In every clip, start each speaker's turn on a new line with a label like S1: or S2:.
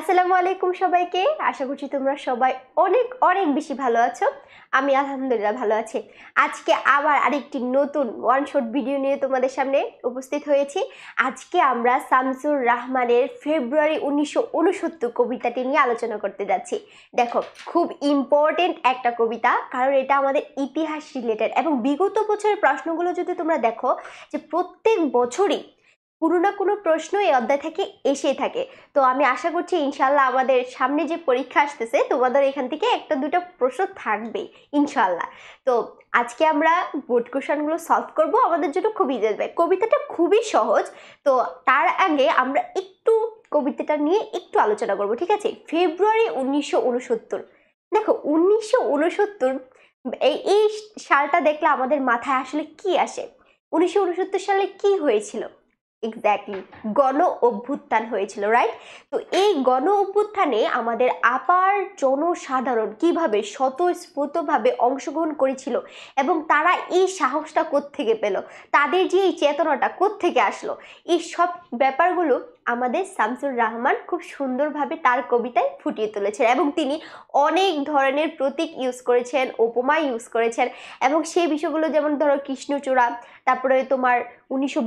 S1: আসসালামু আলাইকুম সবাইকে আশা করছি তোমরা সবাই অনেক অনেক বেশি ভালো আছো আমি আলহামদুলিল্লাহ ভালো আছি আজকে আবার আরেকটি নতুন ওয়ান শট ভিডিও নিয়ে তোমাদের সামনে উপস্থিত হয়েছি আজকে আমরা শামসুর রাহমানের ফেব্রুয়ারি উনিশশো কবিতাটি নিয়ে আলোচনা করতে যাচ্ছি দেখো খুব ইম্পর্টেন্ট একটা কবিতা কারণ এটা আমাদের ইতিহাস রিলেটেড এবং বিগত বছরের প্রশ্নগুলো যদি তোমরা দেখো যে প্রত্যেক বছরই কোনো না কোনো প্রশ্ন এই অধ্যায় থেকে এসেই থাকে তো আমি আশা করছি ইনশাল্লাহ আমাদের সামনে যে পরীক্ষা আসতেছে তোমাদের এখান থেকে একটা দুটো প্রশ্ন থাকবেই ইনশাল্লাহ তো আজকে আমরা বোর্ড কোশ্চানগুলো সলভ করব আমাদের জন্য খুব ইজি হবে কবিতাটা খুবই সহজ তো তার আগে আমরা একটু কবিতাটা নিয়ে একটু আলোচনা করব ঠিক আছে ফেব্রুয়ারি উনিশশো উনসত্তর দেখো উনিশশো উনসত্তর এই এই সালটা দেখলে আমাদের মাথায় আসলে কি আসে উনিশশো উনসত্তর সালে কি হয়েছিল এক্স্যাক্টলি গণ অভ্যুত্থান হয়েছিল রাইট তো এই গণ অভ্যুত্থানে আমাদের আপার জনসাধারণ কিভাবে স্বতঃস্ফূর্তভাবে অংশগ্রহণ করেছিল এবং তারা এই সাহসটা কোত্থেকে পেল তাদের যে এই চেতনাটা কোত্থেকে আসলো এই সব ব্যাপারগুলো আমাদের শামসুর রহমান খুব সুন্দরভাবে তার কবিতায় ফুটিয়ে তুলেছেন এবং তিনি অনেক ধরনের প্রতীক ইউজ করেছেন উপমা ইউজ করেছেন এবং সেই বিষয়গুলো যেমন ধরো কৃষ্ণচূড়া তারপরে তোমার উনিশশো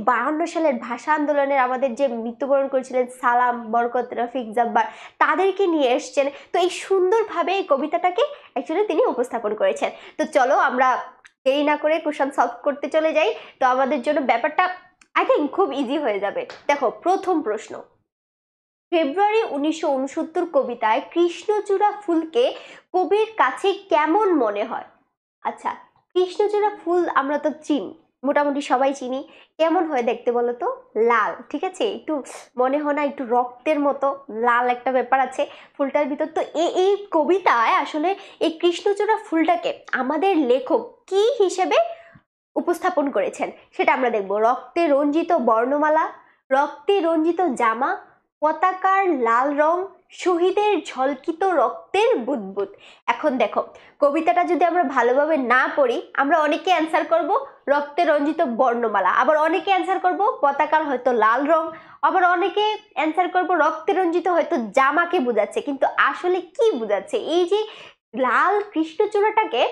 S1: সালের ভাষা আন্দোলনের আমাদের যে মৃত্যুবরণ করেছিলেন সালাম বরকত রফিক জব্বার তাদেরকে নিয়ে এসছেন তো এই সুন্দরভাবে এই কবিতাটাকে অ্যাকচুয়ালি তিনি উপস্থাপন করেছেন তো চলো আমরা দেরি না করে কোশ্চেন সলভ করতে চলে যাই তো আমাদের জন্য ব্যাপারটা আই থিঙ্ক খুব ইজি হয়ে যাবে দেখো প্রথম প্রশ্ন ফেব্রুয়ারি উনিশশো কবিতায় কৃষ্ণচূড়া ফুলকে কবির কাছে কেমন মনে হয় আচ্ছা কৃষ্ণচূড়া ফুল আমরা তো চিনি মোটামুটি সবাই চিনি কেমন হয় দেখতে বলো তো লাল ঠিক আছে একটু মনে হয় না একটু রক্তের মতো লাল একটা ব্যাপার আছে ফুলটার ভিতর তো এই এই কবিতায় আসলে এই কৃষ্ণচূড়া ফুলটাকে আমাদের লেখক কি হিসেবে উপস্থাপন করেছেন সেটা আমরা দেখব রক্তে রঞ্জিত বর্ণমালা রক্তে রঞ্জিত জামা পতাকার লাল রং শহীদের ঝলকিত রক্তের বুদবুদ এখন দেখো কবিতাটা যদি আমরা ভালোভাবে না পড়ি আমরা অনেকে অ্যান্সার করব রক্তে রঞ্জিত বর্ণমালা আবার অনেকে অ্যান্সার করব পতাকার হয়তো লাল রং আবার অনেকে অ্যান্সার করব রক্তে রঞ্জিত হয়তো জামাকে বোঝাচ্ছে কিন্তু আসলে কি বোঝাচ্ছে এই যে লাল কৃষ্ণচূড়াটাকে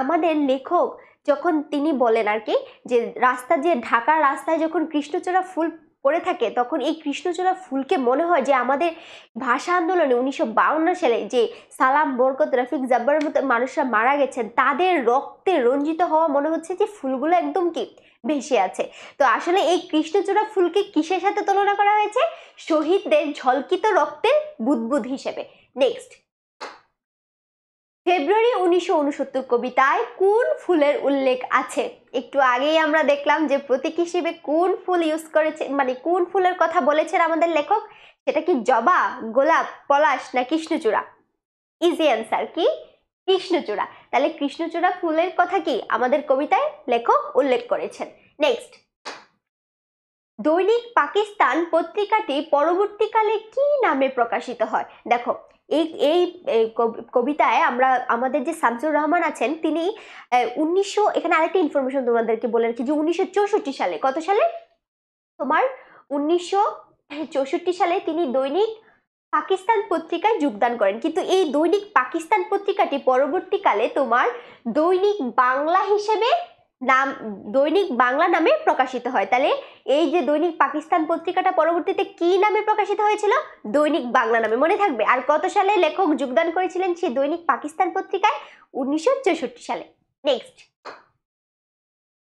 S1: আমাদের লেখক যখন তিনি বলেন আর কি যে রাস্তা যে ঢাকার রাস্তায় যখন কৃষ্ণচূড়া ফুল পড়ে থাকে তখন এই কৃষ্ণচূড়া ফুলকে মনে হয় যে আমাদের ভাষা আন্দোলনে উনিশশো সালে যে সালাম বরকত রফিক জব্বারের মতো মানুষরা মারা গেছেন তাদের রক্তে রঞ্জিত হওয়া মনে হচ্ছে যে ফুলগুলো একদম কি ভেসে আছে তো আসলে এই কৃষ্ণচূড়া ফুলকে কিসের সাথে তুলনা করা হয়েছে শহীদদের ঝলকিত রক্তের বুদবুদ হিসেবে নেক্সট ফেব্রুয়ারি উনিশশো উনসত্তর কবিতায় কোন ফুলের উল্লেখ আছে একটু আগেই আমরা দেখলাম যে প্রতীক হিসেবে কোন ফুল ইউজ করেছে মানে কোন ফুলের কথা বলেছেন আমাদের লেখক সেটা কি জবা গোলাপ পলাশ না কৃষ্ণচূড়া ইজি অ্যান্সার কি কৃষ্ণচূড়া তাহলে কৃষ্ণচূড়া ফুলের কথা কি আমাদের কবিতায় লেখক উল্লেখ করেছেন নেক্সট দৈনিক পাকিস্তান পত্রিকাটি পরবর্তীকালে কি নামে প্রকাশিত হয় দেখো এই এই কবিতায় আমরা আমাদের যে শামসুর রহমান আছেন তিনি উনিশশো এখানে আরেকটা ইনফরমেশন তোমাদেরকে বলে রাখি যে উনিশশো সালে কত সালে তোমার উনিশশো সালে তিনি দৈনিক পাকিস্তান পত্রিকায় যোগদান করেন কিন্তু এই দৈনিক পাকিস্তান পত্রিকাটি পরবর্তীকালে তোমার দৈনিক বাংলা হিসেবে নাম দৈনিক বাংলা নামে প্রকাশিত হয় তাহলে এই যে দৈনিক পাকিস্তান পত্রিকাটা পরবর্তীতে কি নামে প্রকাশিত হয়েছিল দৈনিক বাংলা নামে মনে থাকবে আর কত সালে লেখক যোগদান করেছিলেন সে দৈনিক পাকিস্তান পত্রিকায় উনিশশো সালে নেক্সট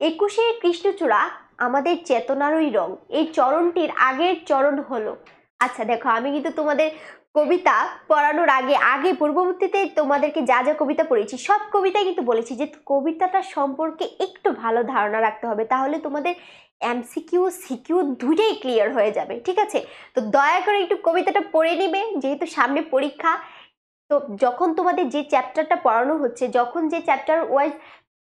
S1: একুশে কৃষ্ণচূড়া আমাদের চেতনারই রং এই চরণটির আগের চরণ হলো আচ্ছা দেখো আমি কিন্তু তোমাদের কবিতা পড়ানোর আগে আগে পূর্ববর্তীতে তোমাদেরকে যা যা কবিতা পড়েছি সব কবিতায় কিন্তু বলেছি যে কবিতাটা সম্পর্কে একটু ভালো ধারণা রাখতে হবে তাহলে তোমাদের এমসিকিউ সিকিউ দুইটাই ক্লিয়ার হয়ে যাবে ঠিক আছে তো দয়া করে একটু কবিতাটা পড়ে নেবে যেহেতু সামনে পরীক্ষা তো যখন তোমাদের যে চ্যাপ্টারটা পড়ানো হচ্ছে যখন যে চ্যাপ্টার ওয়াইজ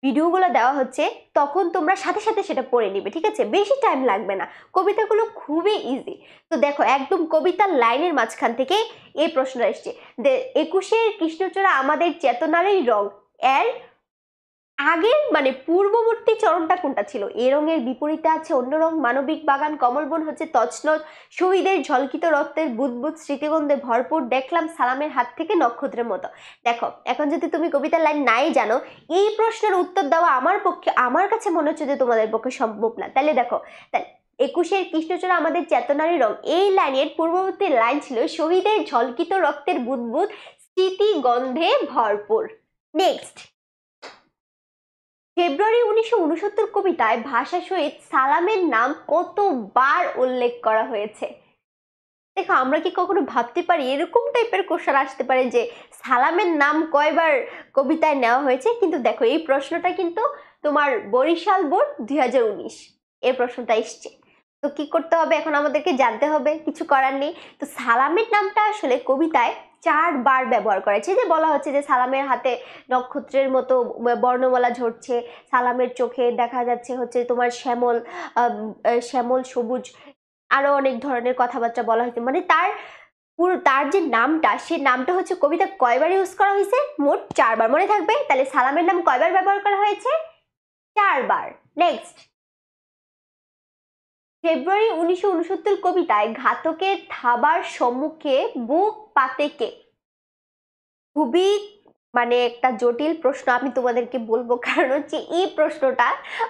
S1: ভিডিওগুলো দেওয়া হচ্ছে তখন তোমরা সাথে সাথে সেটা পড়ে নিবে ঠিক আছে বেশি টাইম লাগবে না কবিতাগুলো খুবই ইজি তো দেখো একদম কবিতার লাইনের মাঝখান থেকে এই প্রশ্ন এসছে একুশের কৃষ্ণচূড়া আমাদের চেতনারই রং এর আগের মানে পূর্ববর্তী চরণটা কোনটা ছিল এ রঙের বিপরীতে আছে অন্য রং মানবিক বাগান কমলবন হচ্ছে তছনত শহীদের ঝলকিত রক্তের বুধবুধ স্মৃতিগন্ধে ভরপুর দেখলাম সালামের হাত থেকে নক্ষত্রের মতো দেখো এখন যদি তুমি কবিতার লাইন নাই জানো এই প্রশ্নের উত্তর দেওয়া আমার পক্ষে আমার কাছে মনে হচ্ছে যে তোমাদের পক্ষে সম্ভব না তাহলে দেখো তাহলে একুশের কৃষ্ণচূড়া আমাদের চেতনারই রং এই লাইনের পূর্ববর্তী লাইন ছিল শহীদের ঝলকিত রক্তের বুধবুধ স্মৃতিগন্ধে ভরপুর নেক্সট ফেব্রুয়ারি উনিশশো উনসত্তর কবিতায় ভাষা সহিত সালামের নাম কতবার উল্লেখ করা হয়েছে দেখো আমরা কি কখনো ভাবতে পারি এরকম টাইপের কোশ্চেন আসতে পারে যে সালামের নাম কয়বার কবিতায় নেওয়া হয়েছে কিন্তু দেখো এই প্রশ্নটা কিন্তু তোমার বরিশাল বোর্ড দুই হাজার উনিশ এর প্রশ্নটা এসছে তো কি করতে হবে এখন আমাদেরকে জানতে হবে কিছু করার নেই তো সালামের নামটা আসলে কবিতায় চারবার ব্যবহার করেছে যে বলা হচ্ছে যে সালামের হাতে নক্ষত্রের মতো বর্ণমালা ঝরছে সালামের চোখে দেখা যাচ্ছে হচ্ছে তোমার শ্যামল শ্যামল সবুজ আরও অনেক ধরনের কথাবার্তা বলা হয়েছে মানে তার পুরো তার যে নামটা সে নামটা হচ্ছে কবিতা কয়বার ইউজ করা হয়েছে মোট চারবার মনে থাকবে তাহলে সালামের নাম কয়বার ব্যবহার করা হয়েছে চারবার নেক্সট ফেব্রুয়ারি উনিশশো উনসত্তর কবিতায় ঘাতকের থাবার সম্মুখে বুক পাতে কে খুবই মানে একটা জটিল প্রশ্ন আমি তোমাদেরকে বলবো কারণ হচ্ছে এই প্রশ্নটা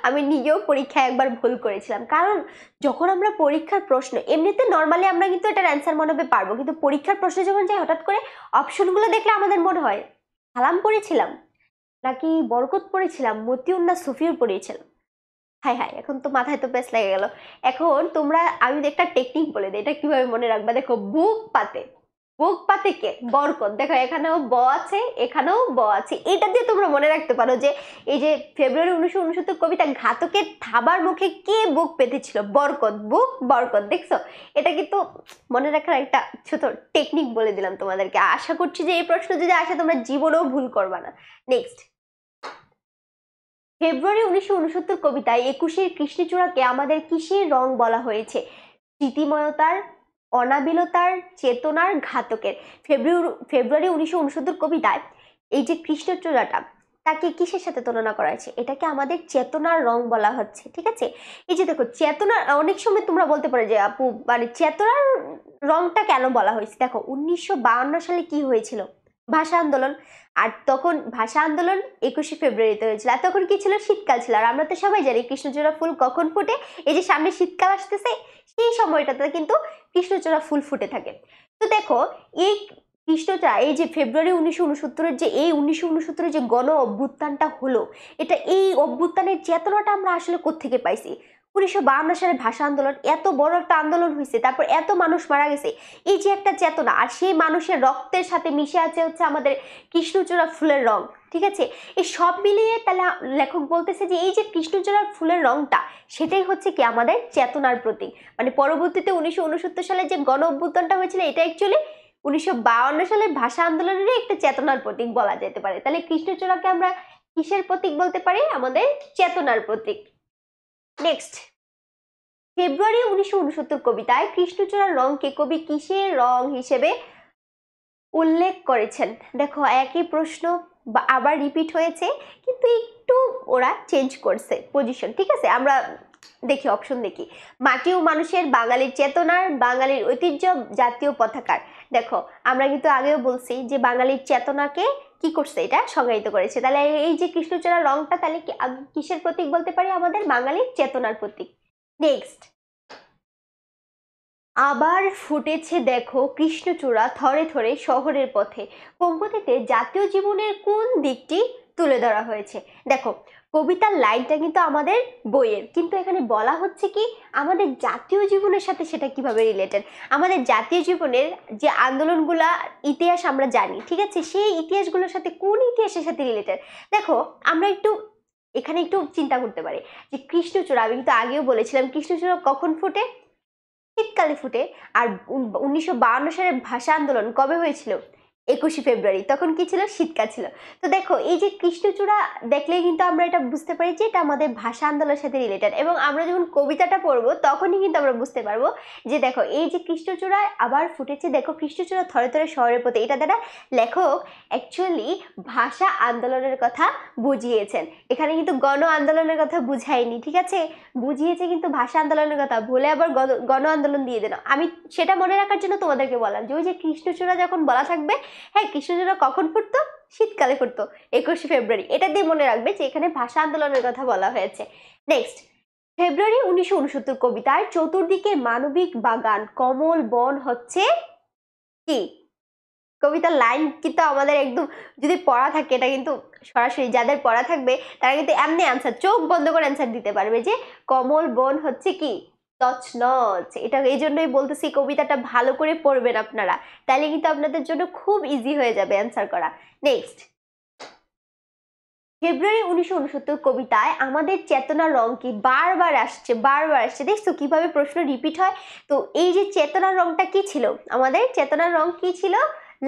S1: আমি নিজেও পরীক্ষায় একবার ভুল করেছিলাম কারণ যখন আমরা পরীক্ষার প্রশ্ন এমনিতে নর্মালি আমরা কিন্তু এটার অ্যান্সার মনে হবে পারবো কিন্তু পরীক্ষার প্রশ্ন যখন যাই হঠাৎ করে অপশনগুলো দেখলে আমাদের মনে হয় সালাম পড়েছিলাম নাকি বরকত পড়েছিলাম মতিউন্না সুফিও পড়িয়েছিলাম হাই হাই এখন তো মাথায় তো বেশ লেগে গেল এখন তোমরা আমি একটা টেকনিক বলে দিই এটা কিভাবে মনে রাখবা দেখো বুক পাতে বুক পাতে কে বরকত দেখো এখানেও ব আছে এখানেও ব আছে এটা দিয়ে তোমরা মনে রাখতে পারো যে এই যে ফেব্রুয়ারি উনিশশো উনসত্তর কবিতা ঘাতকের থাবার মুখে কে বুক পেতেছিল বরকত বুক বরকত দেখছো এটা কিন্তু মনে রাখার একটা ছোট টেকনিক বলে দিলাম তোমাদেরকে আশা করছি যে এই প্রশ্ন যদি আসে তোমরা জীবনেও ভুল করবা না নেক্সট ফেব্রুয়ারি উনিশশো উনসত্তর কবিতায় একুশের কৃষ্ণচূড়াকে আমাদের কিসের রং বলা হয়েছে স্মৃতিময়তার অনাবিলতার চেতনার ঘাতকের ফেব্রুয়ারি ফেব্রুয়ারি উনিশশো উনসত্তর কবিতায় এই যে কৃষ্ণচূড়াটা তাকে কিসের সাথে তুলনা করা হয়েছে এটাকে আমাদের চেতনার রং বলা হচ্ছে ঠিক আছে এই যে দেখো চেতনার অনেক সময় তোমরা বলতে পারো যে আপু মানে চেতনার রংটা কেন বলা হয়েছে দেখো উনিশশো সালে কি হয়েছিল ভাষা আন্দোলন আর তখন ভাষা আন্দোলন একুশে ফেব্রুয়ারিতে হয়েছিল আর তখন কি ছিল শীতকাল ছিল আর আমরা তো সবাই জানি কৃষ্ণচূড়া ফুল কখন ফুটে এই যে সামনে শীতকাল আসতেছে সেই সময়টাতে কিন্তু কৃষ্ণচূড়া ফুল ফুটে থাকে তো দেখো এই কৃষ্ণচূড়া এই যে ফেব্রুয়ারি উনিশশো উনসত্তরের যে এই উনিশশো উনসত্তরের যে গণ অভ্যুত্থানটা হলো এটা এই অভ্যুত্থানের চেতনাটা আমরা আসলে কোত্থেকে পাইছি উনিশশো বাহান্ন সালে ভাষা আন্দোলন এত বড় একটা আন্দোলন হয়েছে তারপর এত মানুষ মারা গেছে এই যে একটা চেতনা আর সেই মানুষের রক্তের সাথে মিশে আছে হচ্ছে আমাদের কৃষ্ণচূড়া ফুলের রং ঠিক আছে এই সব মিলিয়ে তাহলে লেখক বলতেছে যে এই যে কৃষ্ণচূড়ার ফুলের রংটা সেটাই হচ্ছে কি আমাদের চেতনার প্রতীক মানে পরবর্তীতে উনিশশো উনসত্তর সালে যে গণ অভ্যুত্থানটা হয়েছিল এটা অ্যাকচুয়ালি উনিশশো বাউন্ন সালের ভাষা আন্দোলনেরই একটা চেতনার প্রতীক বলা যেতে পারে তাহলে কৃষ্ণচূড়াকে আমরা কিসের প্রতীক বলতে পারি আমাদের চেতনার প্রতীক নেক্সট ফেব্রুয়ারি উনিশশো কবিতায় কৃষ্ণচূড়ার রংকে কবি কিসের রং হিসেবে উল্লেখ করেছেন দেখো একই প্রশ্ন আবার রিপিট হয়েছে কিন্তু একটু ওরা চেঞ্জ করছে পজিশন ঠিক আছে আমরা দেখি অপশন দেখি মাটি ও মানুষের বাঙালির চেতনার বাঙালির ঐতিহ্য জাতীয় পতাকার দেখো আমরা কিন্তু আগেও বলছি যে বাঙালির চেতনাকে কি করছে এটা সংজ্ঞায়িত করেছে তাহলে এই যে কৃষ্ণচূড়া রংটা তাহলে কি কিসের প্রতীক বলতে পারি আমাদের বাঙালির চেতনার প্রতীক নেক্সট আবার ফুটেছে দেখো কৃষ্ণচূড়া থরে থরে শহরের পথে পঙ্কুতিতে জাতীয় জীবনের কোন দিকটি তুলে ধরা হয়েছে দেখো কবিতার লাইনটা কিন্তু আমাদের বইয়ের কিন্তু এখানে বলা হচ্ছে কি আমাদের জাতীয় জীবনের সাথে সেটা কিভাবে রিলেটেড আমাদের জাতীয় জীবনের যে আন্দোলনগুলো ইতিহাস আমরা জানি ঠিক আছে সেই ইতিহাসগুলোর সাথে কোন ইতিহাসের সাথে রিলেটেড দেখো আমরা একটু এখানে একটু চিন্তা করতে পারি যে কৃষ্ণচূড়া আমি কিন্তু আগেও বলেছিলাম কৃষ্ণচূড়া কখন ফোটে শীতকালে ফুটে আর উনিশশো সালের ভাষা আন্দোলন কবে হয়েছিল একুশে ফেব্রুয়ারি তখন কি ছিল শীতকাল ছিল তো দেখো এই যে কৃষ্ণচূড়া দেখলেই কিন্তু আমরা এটা বুঝতে পারি যে এটা আমাদের ভাষা আন্দোলনের সাথে রিলেটেড এবং আমরা যখন কবিতাটা পড়বো তখনই কিন্তু আমরা বুঝতে পারবো যে দেখো এই যে কৃষ্ণচূড়া আবার ফুটেছে দেখো কৃষ্ণচূড়া থরে থরে শহরের পথে এটা দ্বারা লেখক অ্যাকচুয়ালি ভাষা আন্দোলনের কথা বুঝিয়েছেন এখানে কিন্তু গণ আন্দোলনের কথা বুঝায়নি ঠিক আছে বুঝিয়েছে কিন্তু ভাষা আন্দোলনের কথা ভুলে আবার গণ আন্দোলন দিয়ে দেন আমি সেটা মনে রাখার জন্য তোমাদেরকে বললাম যে ওই যে কৃষ্ণচূড়া যখন বলা থাকবে হ্যাঁ কৃষ্ণচূড়া কখন ফুটতো শীতকালে ফুটতো একুশে ফেব্রুয়ারি এটা দিয়ে মনে রাখবে যে এখানে ভাষা আন্দোলনের কথা বলা হয়েছে নেক্সট ফেব্রুয়ারি উনিশশো উনসত্তর কবিতার চতুর্দিকে মানবিক বাগান কমল বন হচ্ছে কি কবিতার লাইন কিন্তু আমাদের একদম যদি পড়া থাকে এটা কিন্তু সরাসরি যাদের পড়া থাকবে তারা কিন্তু এমনি অ্যান্সার চোখ বন্ধ করে অ্যান্সার দিতে পারবে যে কমল বন হচ্ছে কি নচ এটা এই জন্যই বলতেছি কবিতাটা ভালো করে পড়বেন আপনারা তাহলে কিন্তু আপনাদের জন্য খুব ইজি হয়ে যাবে অ্যান্সার করা নেক্সট ফেব্রুয়ারি উনিশশো উনসত্তর কবিতায় আমাদের চেতনার রঙটি বারবার আসছে বারবার আসছে দেখছো কিভাবে প্রশ্ন রিপিট হয় তো এই যে চেতনার রঙটা কি ছিল আমাদের চেতনার রং কি ছিল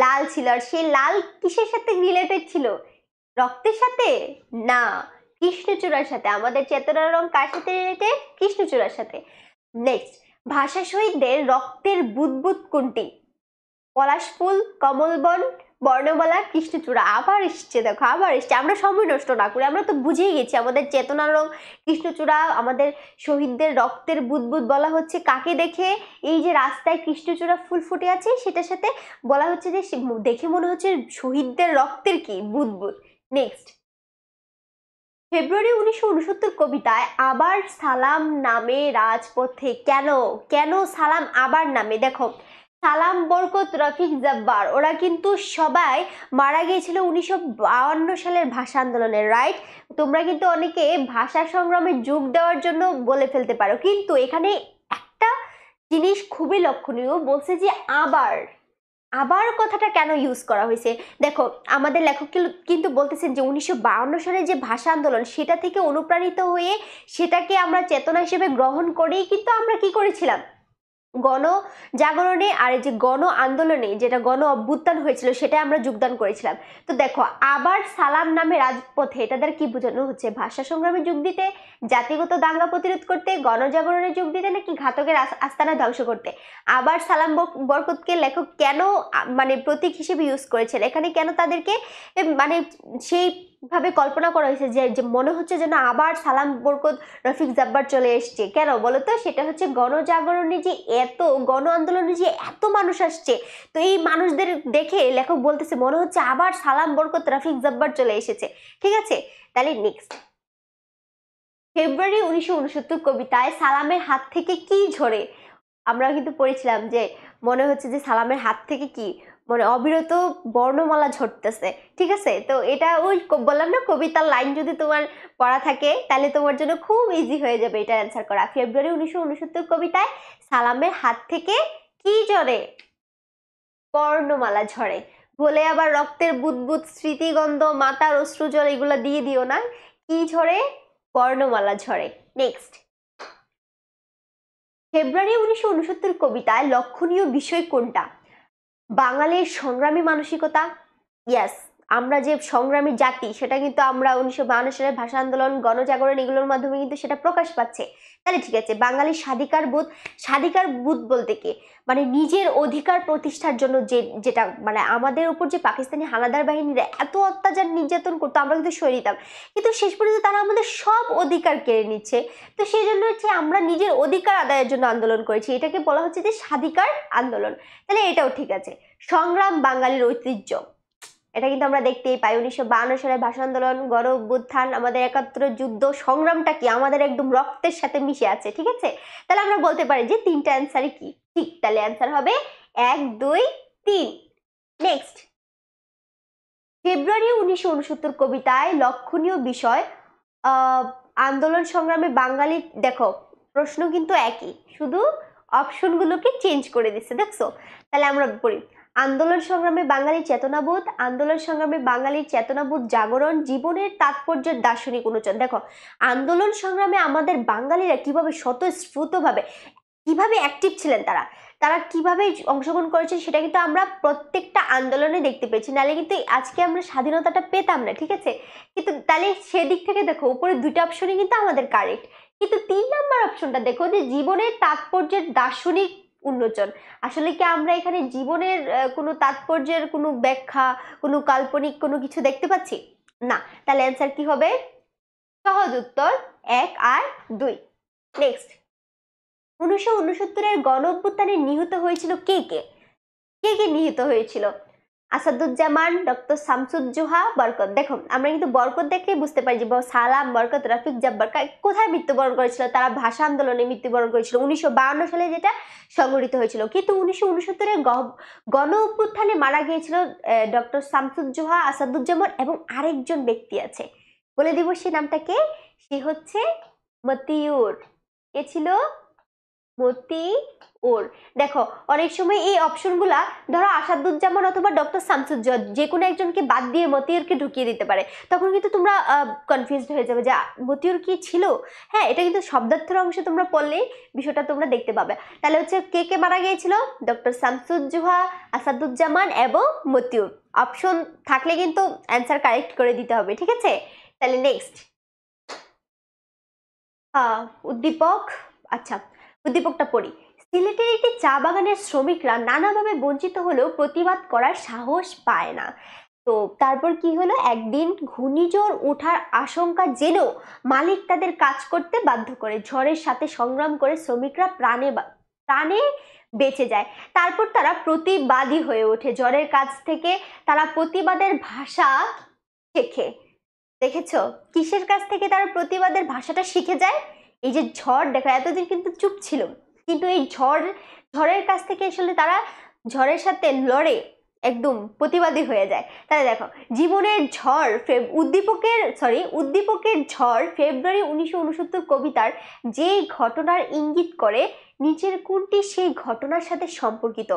S1: লাল ছিল আর সেই লাল কিসের সাথে রিলেটেড ছিল রক্তের সাথে না কৃষ্ণচূড়ার সাথে আমাদের চেতনার রং কার সাথে রিলেটেড কৃষ্ণচূড়ার সাথে নেক্সট ভাষা শহীদদের রক্তের বুদবুদ কোনটি পলাশফুল কমলবন বর্ণমালা কৃষ্ণচূড়া আবার এসছে দেখো আবার এসছে আমরা সময় নষ্ট না করে আমরা তো বুঝেই গেছি আমাদের চেতনার রং কৃষ্ণচূড়া আমাদের শহীদদের রক্তের বুদবুদ বলা হচ্ছে কাকে দেখে এই যে রাস্তায় কৃষ্ণচূড়া ফুল ফুটে আছে সেটার সাথে বলা হচ্ছে যে দেখে মনে হচ্ছে শহীদদের রক্তের কি বুদবুদ নেক্সট ফেব্রুয়ারি উনিশশো উনসত্তর কবিতায় আবার সালাম নামে রাজপথে কেন কেন সালাম আবার নামে দেখো সালাম বরকত রফিক জব্বার ওরা কিন্তু সবাই মারা গিয়েছিল উনিশশো সালের ভাষা আন্দোলনের রাইট তোমরা কিন্তু অনেকে ভাষা সংগ্রামে যোগ দেওয়ার জন্য বলে ফেলতে পারো কিন্তু এখানে একটা জিনিস খুবই লক্ষণীয় বলছে যে আবার আবার কথাটা কেন ইউজ করা হয়েছে দেখো আমাদের লেখক কিন্তু বলতেছেন যে উনিশশো সালে যে ভাষা আন্দোলন সেটা থেকে অনুপ্রাণিত হয়ে সেটাকে আমরা চেতনা হিসেবে গ্রহণ করেই কিন্তু আমরা কি করেছিলাম গণ জাগরণে আর যে গণ আন্দোলনে যেটা গণ অভ্যুত্থান হয়েছিল সেটা আমরা যোগদান করেছিলাম তো দেখো আবার সালাম নামে রাজপথে এটা দ্বারা কি বোঝানো হচ্ছে ভাষা সংগ্রামে যোগ দিতে জাতিগত দাঙ্গা প্রতিরোধ করতে গণজাগরণে যোগ দিতে নাকি ঘাতকের আস্তানা ধ্বংস করতে আবার সালাম বরকতকে লেখক কেন মানে প্রতীক হিসেবে ইউজ করেছেন এখানে কেন তাদেরকে মানে সেই ভাবে কল্পনা করা হয়েছে যে মনে হচ্ছে যেন আবার সালাম বরকত রফিক জাব্বার চলে এসছে কেন বলতো সেটা হচ্ছে গণজাগরণে যে এত গণ আন্দোলনে যে এত মানুষ আসছে তো এই মানুষদের দেখে লেখক বলতেছে মনে হচ্ছে আবার সালাম বরকত রফিক জাব্বার চলে এসেছে ঠিক আছে তাহলে নেক্সট ফেব্রুয়ারি উনিশশো কবিতায় সালামের হাত থেকে কি ঝরে আমরা কিন্তু পড়েছিলাম যে মনে হচ্ছে যে সালামের হাত থেকে কি মানে অবিরত বর্ণমালা ঝরতেছে ঠিক আছে তো এটা ওই বললাম না কবিতার লাইন যদি তোমার পড়া থাকে তাহলে তোমার জন্য খুব ইজি হয়ে যাবে এটা অ্যান্সার করা ফেব্রুয়ারি উনিশশো উনসত্তর কবিতায় সালামের হাত থেকে কি জরে বর্ণমালা ঝরে বলে আবার রক্তের বুদবুদ স্মৃতিগন্ধ মাতার অশ্রুজল এগুলো দিয়ে দিও না কি ঝরে বর্ণমালা ঝরে নেক্সট ফেব্রুয়ারি উনিশশো উনসত্তর কবিতায় লক্ষণীয় বিষয় কোনটা বাঙালির সংগ্রামী মানসিকতা ইয়াস আমরা যে সংগ্রামী জাতি সেটা কিন্তু আমরা উনিশশো বাউন্ন সালের ভাষা আন্দোলন গণজাগরণ এগুলোর মাধ্যমে কিন্তু সেটা প্রকাশ পাচ্ছে তাহলে ঠিক আছে বাঙালির স্বাধিকার বোধ স্বাধিকার বোধ বলতে কি মানে নিজের অধিকার প্রতিষ্ঠার জন্য যে যেটা মানে আমাদের উপর যে পাকিস্তানি হানাদার বাহিনীরা এত অত্যাচার নির্যাতন করতো আমরা কিন্তু সরিয়ে দিতাম কিন্তু শেষ পর্যন্ত তারা আমাদের সব অধিকার কেড়ে নিচ্ছে তো সেই জন্য হচ্ছে আমরা নিজের অধিকার আদায়ের জন্য আন্দোলন করেছি এটাকে বলা হচ্ছে যে স্বাধিকার আন্দোলন তাহলে এটাও ঠিক আছে সংগ্রাম বাঙালির ঐতিহ্য এটা কিন্তু আমরা দেখতেই পাই উনিশশো বান্ন সালে ভাষা আন্দোলন গণ অভ্যুত্থান আমাদের একাত্র যুদ্ধ সংগ্রামটা কি আমাদের একদম রক্তের সাথে মিশে আছে ঠিক আছে তাহলে আমরা বলতে পারি যে তিনটা অ্যান্সার কি ঠিক তাহলে অ্যান্সার হবে এক দুই তিন নেক্সট ফেব্রুয়ারি উনিশশো উনসত্তর কবিতায় লক্ষণীয় বিষয় আন্দোলন সংগ্রামে বাঙালি দেখো প্রশ্ন কিন্তু একই শুধু অপশনগুলোকে চেঞ্জ করে দিচ্ছে দেখছো তাহলে আমরা পড়ি আন্দোলন সংগ্রামে বাঙালির চেতনাবোধ আন্দোলন সংগ্রামে বাঙালির চেতনাবোধ জাগরণ জীবনের তাৎপর্যের দার্শনিক অনুচন দেখো আন্দোলন সংগ্রামে আমাদের বাঙালিরা কিভাবে স্বতঃস্ফূর্তভাবে কিভাবে অ্যাক্টিভ ছিলেন তারা তারা কিভাবে অংশগ্রহণ করেছে সেটা কিন্তু আমরা প্রত্যেকটা আন্দোলনে দেখতে পেয়েছি নাহলে কিন্তু আজকে আমরা স্বাধীনতাটা পেতাম না ঠিক আছে কিন্তু তাহলে সেদিক থেকে দেখো উপরে দুইটা অপশনই কিন্তু আমাদের কারেক্ট কিন্তু তিন নাম্বার অপশনটা দেখো যে জীবনের তাৎপর্যের দার্শনিক উন্মোচন আসলে কি আমরা এখানে জীবনের কোনো তাৎপর্যের কোনো ব্যাখ্যা কোনো কাল্পনিক কোনো কিছু দেখতে পাচ্ছি না তাহলে অ্যান্সার কি হবে সহজ উত্তর এক আর দুই নেক্সট উনিশশো উনসত্তরের গণ অভ্যুত্থানে নিহত হয়েছিল কে কে কে কে নিহত হয়েছিল আসাদুজ্জামান ডক্টর শামসুজ্জুহা বরকত দেখো আমরা কিন্তু বরকত দেখে বুঝতে পারি যে সালাম বরকত রাফিক জাব্বার কোথায় মৃত্যুবরণ করেছিল তারা ভাষা আন্দোলনে মৃত্যুবরণ করেছিল উনিশশো সালে যেটা সংগঠিত হয়েছিল কিন্তু উনিশশো উনসত্তরে গণ অভ্যুত্থানে মারা গিয়েছিল ডক্টর শামসুজ্জোহা আসাদুজ্জামান এবং আরেকজন ব্যক্তি আছে বলে দিব সে নামটাকে সে হচ্ছে মতিউর কে ছিল মতি ওর দেখো অনেক সময় এই অপশনগুলা ধরো আসাদুজ্জামান অথবা ডক্টর শামসুজ্জদ যে কোনো একজনকে বাদ দিয়ে মতিয়রকে ঢুকিয়ে দিতে পারে তখন কিন্তু তোমরা কনফিউজড হয়ে যাবে যে মতিয়র কি ছিল হ্যাঁ এটা কিন্তু শব্দার্থের অংশে তোমরা পড়লেই বিষয়টা তোমরা দেখতে পাবে তাহলে হচ্ছে কে কে মারা গিয়েছিল ডক্টর শামসুজ্জুহা আসাদুজ্জামান এবং মতিউর অপশন থাকলে কিন্তু অ্যান্সার কারেক্ট করে দিতে হবে ঠিক আছে তাহলে নেক্সট উদ্দীপক আচ্ছা উদ্দীপকটা পড়ি সিলেটের একটি চা বাগানের শ্রমিকরা নানাভাবে বঞ্চিত হলেও প্রতিবাদ করার সাহস পায় না তো তারপর কি হলো একদিন ঘূর্ণিঝড় ওঠার আশঙ্কা জেনেও মালিক তাদের কাজ করতে বাধ্য করে ঝড়ের সাথে সংগ্রাম করে শ্রমিকরা প্রাণে প্রাণে বেঁচে যায় তারপর তারা প্রতিবাদী হয়ে ওঠে জ্বরের কাছ থেকে তারা প্রতিবাদের ভাষা শেখে দেখেছ কিসের কাছ থেকে তারা প্রতিবাদের ভাষাটা শিখে যায় এই যে ঝড় দেখা এতদিন কিন্তু চুপ ছিল কিন্তু এই ঝড় ঝড়ের কাছ থেকে আসলে তারা ঝড়ের সাথে লড়ে একদম প্রতিবাদী হয়ে যায় তাহলে দেখো জীবনের ঝড় ফেব উদ্দীপকের সরি উদ্দীপকের ঝড় ফেব্রুয়ারি উনিশশো উনসত্তর কবিতার যেই ঘটনার ইঙ্গিত করে নিচের কোনটি সেই ঘটনার সাথে সম্পর্কিত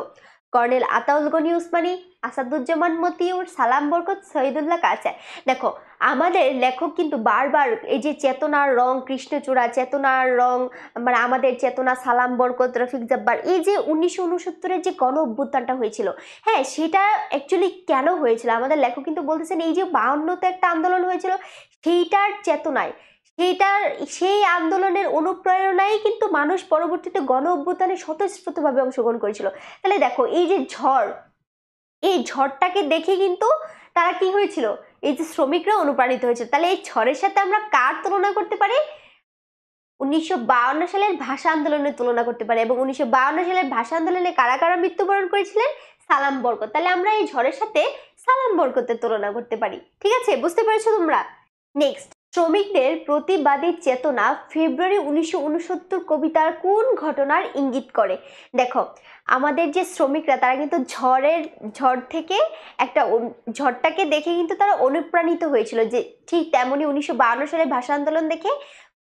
S1: কর্নেল আতাউল গনি উসমানি আসাদুজ্জামান মতিউর সালাম বরকত শহীদুল্লাহ কাচার দেখো আমাদের লেখক কিন্তু বারবার এই যে চেতনার রং কৃষ্ণচূড়া চেতনার রং মানে আমাদের চেতনা সালাম বরকত রফিক জব্বার এই যে উনিশশো উনসত্তরের যে গণ অভ্যুত্থানটা হয়েছিল হ্যাঁ সেটা অ্যাকচুয়ালি কেন হয়েছিল আমাদের লেখক কিন্তু বলতেছেন এই যে বাউন্নতে একটা আন্দোলন হয়েছিল সেইটার চেতনায় সেইটার সেই আন্দোলনের অনুপ্রেরণায় কিন্তু মানুষ পরবর্তীতে গণ অভ্যুত্থানে স্বতঃস্ফূর্তভাবে অংশগ্রহণ করেছিল তাহলে দেখো এই যে ঝড় এই ঝড়টাকে দেখে কিন্তু তারা কি হয়েছিল এই যে শ্রমিকরা অনুপ্রাণিত হয়েছে তাহলে এই ঝড়ের সাথে আমরা কার তুলনা করতে পারি উনিশশো সালের ভাষা আন্দোলনের তুলনা করতে পারি এবং উনিশশো সালের ভাষা আন্দোলনে কারা কারা মৃত্যুবরণ করেছিলেন সালাম বরকত তাহলে আমরা এই ঝড়ের সাথে সালাম বরকতের তুলনা করতে পারি ঠিক আছে বুঝতে পেরেছো তোমরা নেক্সট শ্রমিকদের প্রতিবাদী চেতনা ফেব্রুয়ারি উনিশশো কবিতার কোন ঘটনার ইঙ্গিত করে দেখো আমাদের যে শ্রমিকরা তারা কিন্তু ঝড়ের ঝড় থেকে একটা ঝড়টাকে দেখে কিন্তু তারা অনুপ্রাণিত হয়েছিল যে ঠিক তেমনই উনিশশো সালে ভাষা আন্দোলন দেখে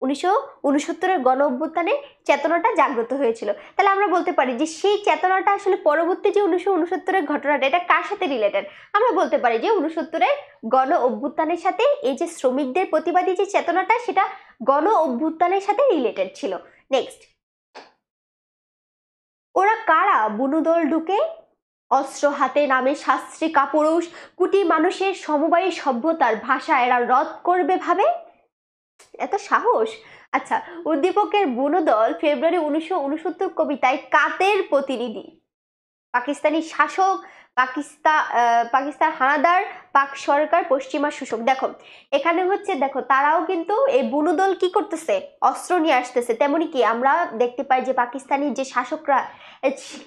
S1: উনিশশো উনসত্তরের গণ অভ্যুত্থানে চেতনাটা জাগ্রত হয়েছিল তাহলে আমরা বলতে পারি যে সেই চেতনাটা আসলে পরবর্তী যে উনিশশো উনসত্তরের ঘটনাটা এটা কার সাথে রিলেটেড আমরা বলতে পারি যে উনসত্তরের গণ অভ্যুত্থানের সাথে এই যে শ্রমিকদের প্রতিবাদী যে চেতনাটা সেটা গণ অভ্যুত্থানের সাথে রিলেটেড ছিল নেক্সট ওরা কারা বুনুদল ঢুকে অস্ত্র হাতে নামে শাস্ত্রী কাপুরুষ কুটি মানুষের সমবায়ী সভ্যতার ভাষা এরা রদ করবে ভাবে এত সাহস আচ্ছা উদ্দীপকের বুনোদল ফেব্রুয়ারি উনিশশো কবিতায় কাতের প্রতিনিধি পাকিস্তানি শাসক পাকিস্তান পাকিস্তান হানাদার পাক সরকার পশ্চিমা শোষক দেখো এখানে হচ্ছে দেখো তারাও কিন্তু এই বুনুদল কি করতেছে অস্ত্র নিয়ে আসতেছে তেমনি কি আমরা দেখতে পাই যে পাকিস্তানি যে শাসকরা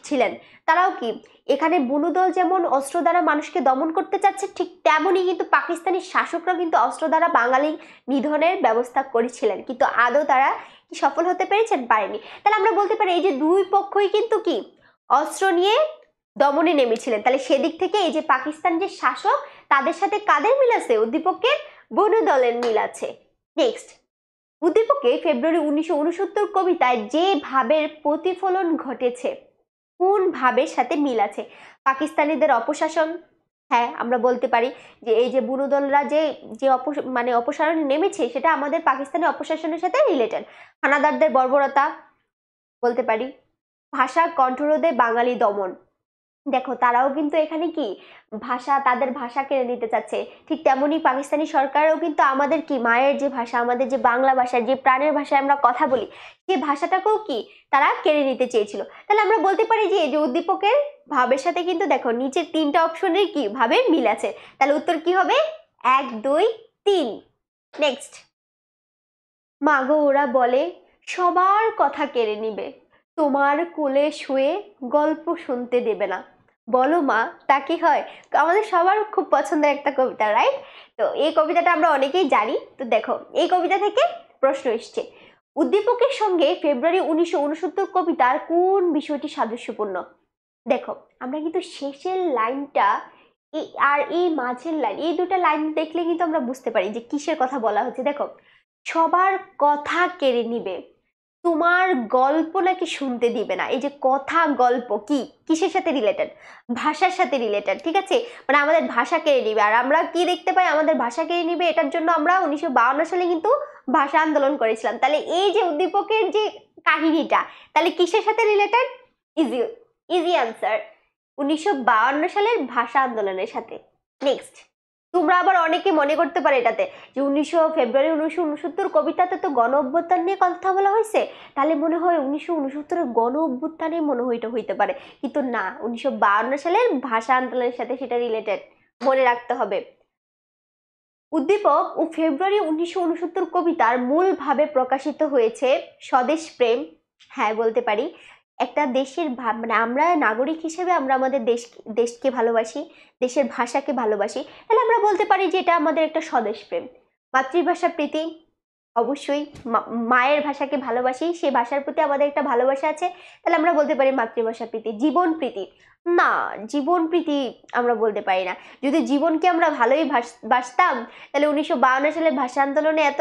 S1: ছিলেন তারাও কি এখানে বুনুদল যেমন অস্ত্র দ্বারা মানুষকে দমন করতে চাচ্ছে ঠিক তেমনই কিন্তু পাকিস্তানি শাসকরা কিন্তু অস্ত্র দ্বারা বাঙালি নিধনের ব্যবস্থা করেছিলেন কিন্তু আদৌ তারা কি সফল হতে পেরেছেন পারেনি তাহলে আমরা বলতে পারি এই যে দুই পক্ষই কিন্তু কি অস্ত্র নিয়ে দমনে নেমেছিলেন তাহলে সেদিক থেকে এই যে পাকিস্তান যে শাসক তাদের সাথে কাদের মিল আছে উদ্দীপকের বনু দলের মিল আছে নেক্সট উদ্দীপকে ফেব্রুয়ারি উনিশশো কবিতায় যে ভাবের প্রতিফলন ঘটেছে কোন ভাবের সাথে মিল আছে পাকিস্তানিদের অপশাসন হ্যাঁ আমরা বলতে পারি যে এই যে বুনোদলরা যে যে অপ মানে অপসারণ নেমেছে সেটা আমাদের পাকিস্তানের অপশাসনের সাথে রিলেটেড হানাদারদের বর্বরতা বলতে পারি ভাষা কণ্ঠরোধে বাঙালি দমন দেখো তারাও কিন্তু এখানে কি ভাষা তাদের ভাষা কেড়ে নিতে চাচ্ছে ঠিক তেমনই পাকিস্তানি সরকারও কিন্তু আমাদের কি মায়ের যে ভাষা আমাদের যে বাংলা ভাষা যে প্রাণের ভাষায় আমরা কথা বলি সে ভাষাটাকেও কি তারা কেড়ে নিতে চেয়েছিল তাহলে আমরা বলতে পারি যে যে উদ্দীপকের ভাবের সাথে কিন্তু দেখো নিচের তিনটা অপশনের কি ভাবে মিল আছে তাহলে উত্তর কি হবে এক দুই তিন নেক্সট মাগো ওরা বলে সবার কথা কেড়ে নিবে তোমার কোলে শুয়ে গল্প শুনতে দেবে না বলো মা তা কি হয় আমাদের সবার খুব পছন্দের একটা কবিতা রাইট তো এই কবিতাটা আমরা অনেকেই জানি তো দেখো এই কবিতা থেকে প্রশ্ন এসছে উদ্দীপকের সঙ্গে ফেব্রুয়ারি উনিশশো উনসত্তর কবিতার কোন বিষয়টি সাদৃশ্যপূর্ণ দেখো আমরা কিন্তু শেষের লাইনটা আর এই মাঝের লাইন এই দুটো লাইন দেখলে কিন্তু আমরা বুঝতে পারি যে কিসের কথা বলা হচ্ছে দেখো সবার কথা কেড়ে নিবে তোমার গল্প নাকি শুনতে দিবে না এই যে কথা গল্প কি কিসের সাথে রিলেটেড ভাষার সাথে রিলেটেড ঠিক আছে মানে আমাদের ভাষা কেড়ে নিবে আর আমরা কি দেখতে পাই আমাদের ভাষা কেড়ে নিবে এটার জন্য আমরা উনিশশো সালে কিন্তু ভাষা আন্দোলন করেছিলাম তাহলে এই যে উদ্দীপকের যে কাহিনীটা তাহলে কিসের সাথে রিলেটেড ইজি ইজি অ্যান্সার উনিশশো সালের ভাষা আন্দোলনের সাথে নেক্সট তোমরা আবার অনেকে মনে করতে পারে এটাতে যে উনিশশো ফেব্রুয়ারি উনিশশো উনসত্তর কবিতাতে তো গণ অভ্যুত্থান নিয়ে কথা বলা হয়েছে তাহলে মনে হয় উনিশশো উনসত্তরের গণ অভ্যুত্থানে মনে হয় এটা হইতে পারে কিন্তু না উনিশশো বাউন্ন সালের ভাষা আন্দোলনের সাথে সেটা রিলেটেড মনে রাখতে হবে উদ্দীপক ও ফেব্রুয়ারি উনিশশো উনসত্তর কবিতার মূলভাবে প্রকাশিত হয়েছে স্বদেশ প্রেম হ্যাঁ বলতে পারি একটা দেশের মানে আমরা নাগরিক হিসেবে আমরা আমাদের দেশ দেশকে ভালোবাসি দেশের ভাষাকে ভালোবাসি তাহলে আমরা বলতে পারি যে এটা আমাদের একটা স্বদেশ প্রেম মাতৃভাষা প্রীতি অবশ্যই মায়ের ভাষাকে ভালোবাসি সে ভাষার প্রতি আমাদের একটা ভালোবাসা আছে তাহলে আমরা বলতে পারি মাতৃভাষা প্রীতি জীবন প্রীতি না জীবন প্রীতি আমরা বলতে পারি না যদি জীবনকে আমরা ভালোই ভাস বাসতাম তাহলে উনিশশো সালে ভাষা আন্দোলনে এত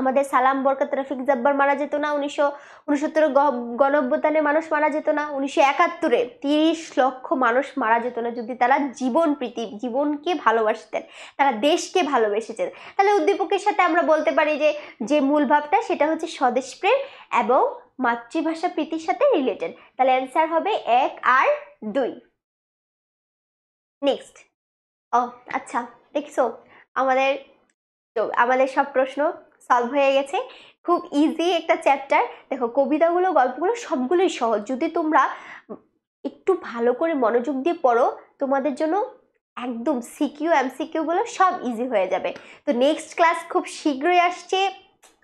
S1: আমাদের সালাম বরকত রফিক জব্বার মারা যেত না উনিশশো উনসত্তর মানুষ মারা যেত না উনিশশো একাত্তরে তিরিশ লক্ষ মানুষ মারা যেত না যদি তারা জীবন প্রীতি জীবনকে ভালোবাসতেন তারা দেশকে ভালোবেসেছেন তাহলে উদ্দীপকের সাথে আমরা বলতে পারি যে যে মূল ভাবটা সেটা হচ্ছে স্বদেশ প্রেম এবং মাতৃভাষা প্রীতির সাথে রিলেটেড তাহলে অ্যান্সার হবে এক আর দুই নেক্সট ও আচ্ছা দেখছো আমাদের আমাদের সব প্রশ্ন সলভ হয়ে গেছে খুব ইজি একটা চ্যাপ্টার দেখো কবিতাগুলো গল্পগুলো সবগুলোই সহজ যদি তোমরা একটু ভালো করে মনোযোগ দিয়ে পড়ো তোমাদের জন্য একদম সিকিউ এমসিকিউগুলো সব ইজি হয়ে যাবে তো নেক্সট ক্লাস খুব শীঘ্রই আসছে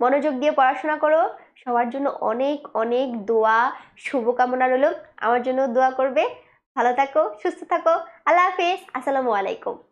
S1: মনোযোগ দিয়ে পড়াশোনা করো সবার জন্য অনেক অনেক দোয়া শুভকামনা রইল আমার জন্য দোয়া করবে ভালো থাকো সুস্থ থাকো আল্লাহ হাফেজ আসসালামু আলাইকুম